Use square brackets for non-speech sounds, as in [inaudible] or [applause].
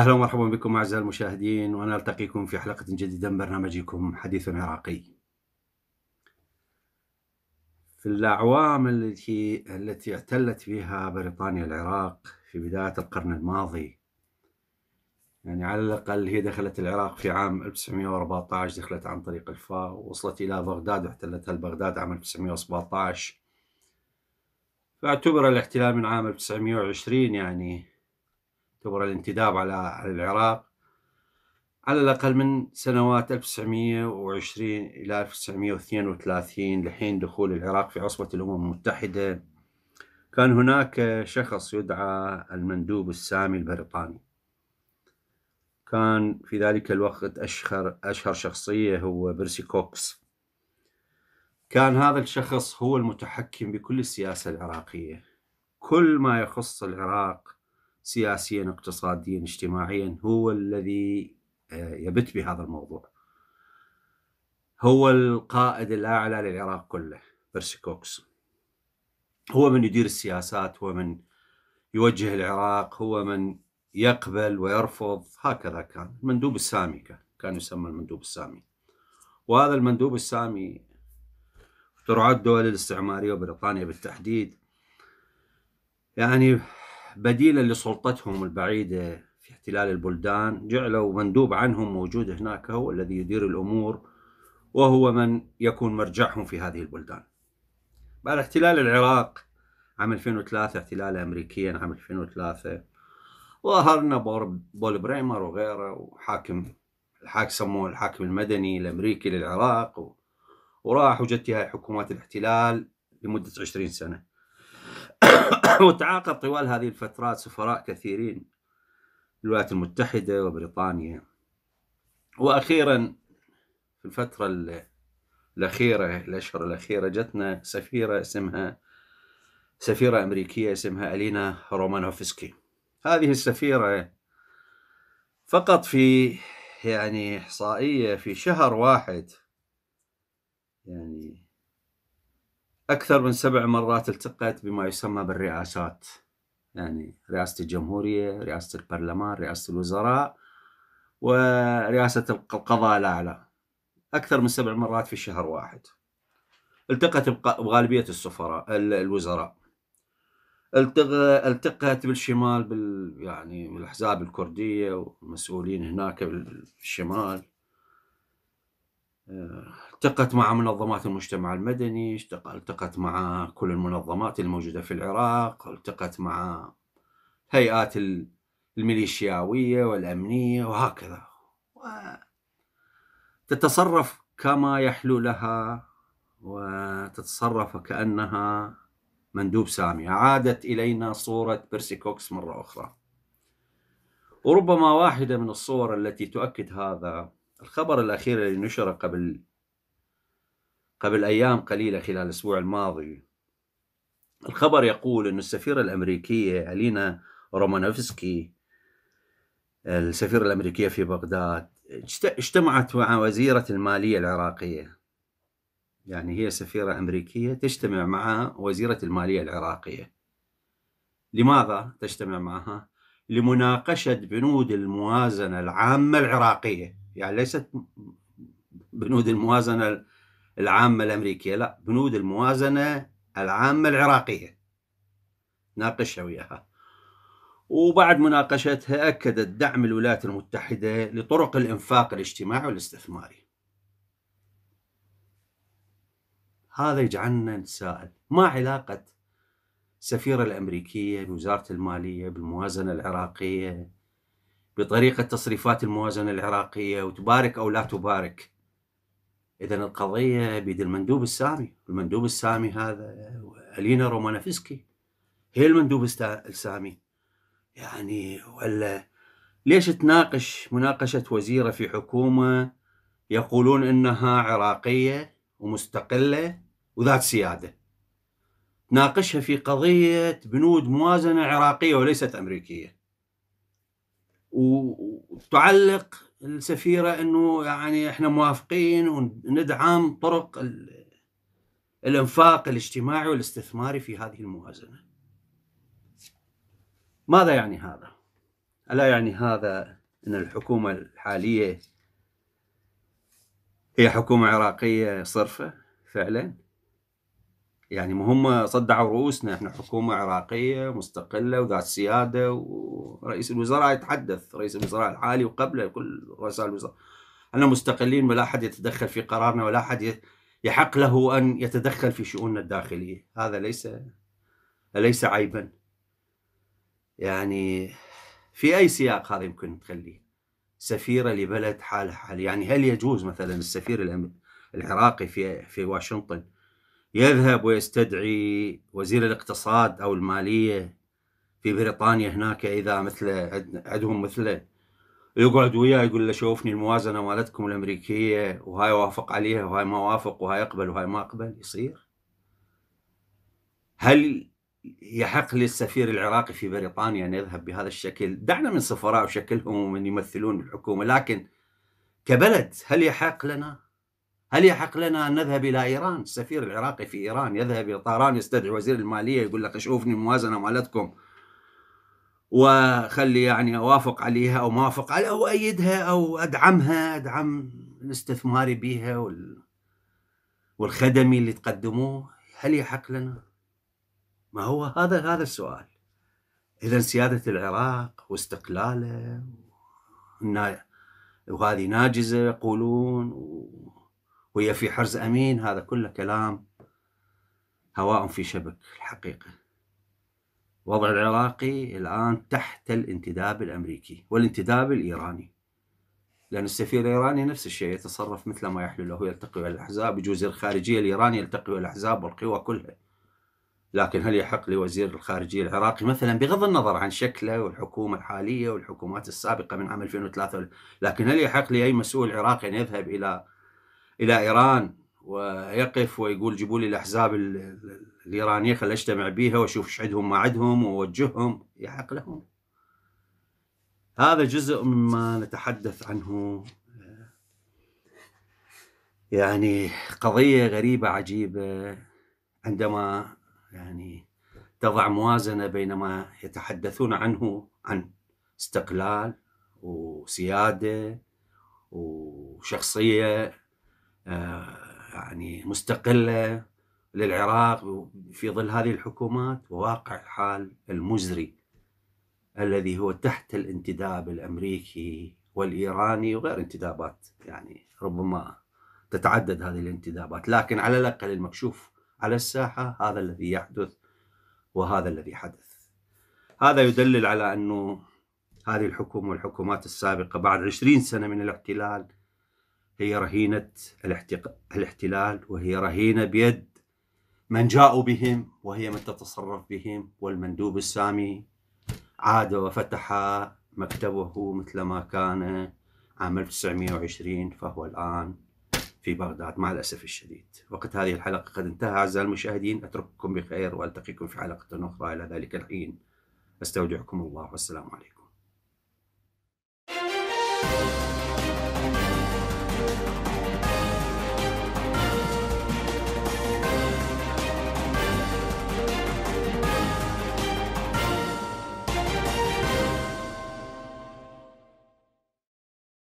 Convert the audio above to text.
اهلا ومرحبا بكم اعزائي المشاهدين وانا التقيكم في حلقه جديده من برنامجكم حديث عراقي. في الاعوام التي التي احتلت فيها بريطانيا العراق في بدايه القرن الماضي يعني على الاقل هي دخلت العراق في عام 1914 دخلت عن طريق الفا ووصلت الى بغداد واحتلتها بغداد عام 1917 فاعتبر الاحتلال من عام 1920 يعني تعتبر الانتداب على على العراق على الأقل من سنوات 1920 إلى 1932 لحين دخول العراق في عصبة الأمم المتحدة كان هناك شخص يدعى المندوب السامي البريطاني كان في ذلك الوقت أشهر, أشهر شخصية هو بيرسي كوكس كان هذا الشخص هو المتحكم بكل السياسة العراقية كل ما يخص العراق سياسيا اقتصاديا اجتماعيا هو الذي آه، يبت بهذا الموضوع هو القائد الأعلى للعراق كله بيرسي كوكس هو من يدير السياسات هو من يوجه العراق هو من يقبل ويرفض هكذا كان المندوب السامي كان, كان يسمى المندوب السامي وهذا المندوب السامي ترعى الدول الاستعمارية وبريطانيا بالتحديد يعني بديلا لسلطتهم البعيدة في احتلال البلدان جعلوا مندوب عنهم موجود هناك هو الذي يدير الأمور وهو من يكون مرجعهم في هذه البلدان بعد احتلال العراق عام 2003 احتلال أمريكيا عام 2003 ظهرنا بول بريمر وغيره وحاكم الحاكم سموه الحاكم المدني الأمريكي للعراق وراح وجدت هاي حكومات الاحتلال لمدة 20 سنة [coughs] وتعاقد طوال هذه الفترات سفراء كثيرين الولايات المتحدة وبريطانيا وأخيرا في الفترة الأخيرة الأشهر الأخيرة جتنا سفيرة اسمها سفيرة أمريكية اسمها ألينا رومانوفسكي هذه السفيرة فقط في يعني إحصائية في شهر واحد يعني أكثر من سبع مرات التقيت بما يسمى بالرئاسات يعني رئاسة الجمهورية رئاسة البرلمان رئاسة الوزراء ورئاسة القضاء الأعلى أكثر من سبع مرات في شهر واحد التقت بغالبية السفراء الوزراء التقت بالشمال بال يعني بالأحزاب الكردية والمسؤولين هناك بالشمال التقت مع منظمات المجتمع المدني التقت مع كل المنظمات الموجودة في العراق التقت مع هيئات الميليشياوية والأمنية وهكذا تتصرف كما يحلو لها وتتصرف كأنها مندوب سامي عادت إلينا صورة بيرسي كوكس مرة أخرى وربما واحدة من الصور التي تؤكد هذا الخبر الأخير الذي نشر قبل قبل أيام قليلة خلال الأسبوع الماضي الخبر يقول أن السفيرة الأمريكية ألينا رومانوفسكي السفيرة الأمريكية في بغداد اجتمعت مع وزيرة المالية العراقية يعني هي سفيرة أمريكية تجتمع مع وزيرة المالية العراقية لماذا تجتمع معها؟ لمناقشة بنود الموازنة العامة العراقية يعني ليست بنود الموازنة العامة الأمريكية لا بنود الموازنة العامة العراقية ناقشها وياها وبعد مناقشتها أكدت دعم الولايات المتحدة لطرق الإنفاق الاجتماعي والاستثماري هذا يجعلنا نتساءل ما علاقة السفيرة الأمريكية بوزارة المالية بالموازنة العراقية بطريقة تصريفات الموازنة العراقية وتبارك أو لا تبارك إذا القضية بيد المندوب السامي المندوب السامي هذا ألينا رومانفسكي هي المندوب السامي يعني ولا ليش تناقش مناقشة وزيرة في حكومة يقولون إنها عراقية ومستقلة وذات سيادة تناقشها في قضية بنود موازنة عراقية وليست أمريكية وتعلق السفيرة أنه يعني إحنا موافقين وندعم طرق الإنفاق الاجتماعي والاستثماري في هذه الموازنة ماذا يعني هذا؟ ألا يعني هذا أن الحكومة الحالية هي حكومة عراقية صرفة فعلا؟ يعني ما هم صدعوا رؤوسنا احنا حكومه عراقيه مستقله وذات سياده ورئيس الوزراء يتحدث رئيس الوزراء الحالي وقبله كل رؤساء الوزراء احنا مستقلين ولا احد يتدخل في قرارنا ولا احد يحق له ان يتدخل في شؤوننا الداخليه هذا ليس ليس عيبا يعني في اي سياق هذا يمكن تخليه سفيره لبلد حاله حال يعني هل يجوز مثلا السفير العراقي في في واشنطن يذهب ويستدعي وزير الاقتصاد او الماليه في بريطانيا هناك اذا مثله عندهم مثله يقعد وياه يقول له شوفني الموازنه مالتكم الامريكيه وهاي وافق عليها وهاي ما وافق وهاي اقبل وهاي ما اقبل يصير هل يحق للسفير العراقي في بريطانيا ان يذهب بهذا الشكل دعنا من سفراء وشكلهم ومن يمثلون الحكومه لكن كبلد هل يحق لنا هل يحق لنا أن نذهب إلى إيران السفير العراقي في إيران يذهب إلى طهران يستدعي وزير المالية يقول لك اشوفني الموازنة مالتكم وخلي يعني أوافق عليها أو ما أوافق عليها أو أيدها أو أدعمها أدعم الاستثماري بها وال... والخدمي اللي تقدموه هل يحق لنا؟ ما هو هذا هذا السؤال إذا سيادة العراق واستقلاله وهذه ناجزة يقولون و... وهي في حرز أمين هذا كله كلام هواء في شبك الحقيقة وضع العراقي الآن تحت الانتداب الأمريكي والانتداب الإيراني لأن السفير الإيراني نفس الشيء يتصرف مثل ما يحلو له يلتقي الأحزاب يجوز الخارجية الإيراني يلتقي الأحزاب والقوى كلها لكن هل يحق لوزير الخارجية العراقي مثلا بغض النظر عن شكله والحكومة الحالية والحكومات السابقة من عام 2003 لكن هل يحق لأي مسؤول عراقي أن يذهب إلى الى ايران ويقف ويقول جيبوا لي الاحزاب الايرانيه خل اجتمع بيها واشوف ايش عندهم ما عندهم واوجههم يحق لهم هذا جزء مما نتحدث عنه يعني قضيه غريبه عجيبه عندما يعني تضع موازنه بين ما يتحدثون عنه عن استقلال وسياده وشخصيه آه، يعني مستقلة للعراق في ظل هذه الحكومات وواقع الحال المزري الذي هو تحت الانتداب الأمريكي والإيراني وغير انتدابات يعني ربما تتعدد هذه الانتدابات لكن على الأقل المكشوف على الساحة هذا الذي يحدث وهذا الذي حدث هذا يدلل على أنه هذه الحكومة والحكومات السابقة بعد عشرين سنة من الاحتلال هي رهينة الاحتلال وهي رهينة بيد من جاءوا بهم وهي من تتصرف بهم والمندوب السامي عاد وفتح مكتبه مثل ما كان عام 1920 فهو الآن في بغداد مع الأسف الشديد وقت هذه الحلقة قد انتهى أعزائي المشاهدين أترككم بخير وألتقيكم في حلقة أخرى إلى ذلك الحين أستودعكم الله والسلام عليكم